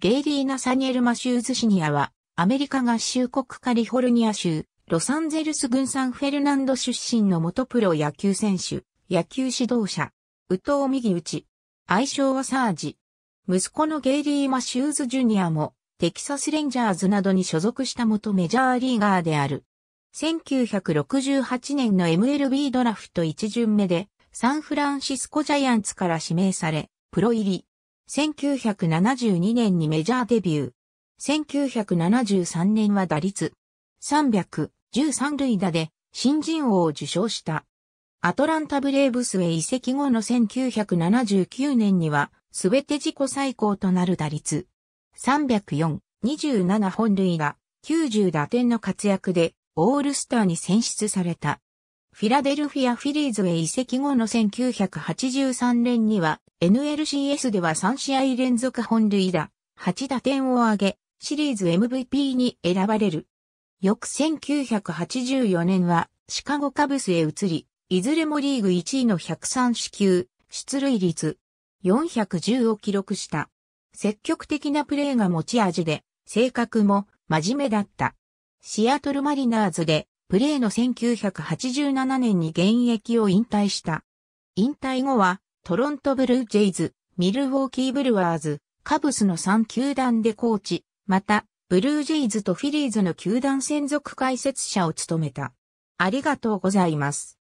ゲイリー・ナサニエル・マシューズ・シニアは、アメリカ合衆国カリフォルニア州、ロサンゼルス軍サンフェルナンド出身の元プロ野球選手、野球指導者、ウウ・ミ右打ち、愛称はサージ。息子のゲイリー・マシューズ・ジュニアも、テキサス・レンジャーズなどに所属した元メジャーリーガーである。1968年の MLB ドラフト1巡目で、サンフランシスコジャイアンツから指名され、プロ入り。1972年にメジャーデビュー。1973年は打率313塁打で新人王を受賞した。アトランタブレーブスへ移籍後の1979年にはすべて自己最高となる打率304、27本塁打、90打点の活躍でオールスターに選出された。フィラデルフィア・フィリーズへ移籍後の1983年には NLCS では3試合連続本塁打、8打点を挙げ、シリーズ MVP に選ばれる。翌1984年はシカゴカブスへ移り、いずれもリーグ1位の103支球、出塁率410を記録した。積極的なプレーが持ち味で、性格も真面目だった。シアトルマリナーズで、プレーの1987年に現役を引退した。引退後は、トロントブルージェイズ、ミルウォーキーブルワーズ、カブスの3球団でコーチ、また、ブルージェイズとフィリーズの球団専属解説者を務めた。ありがとうございます。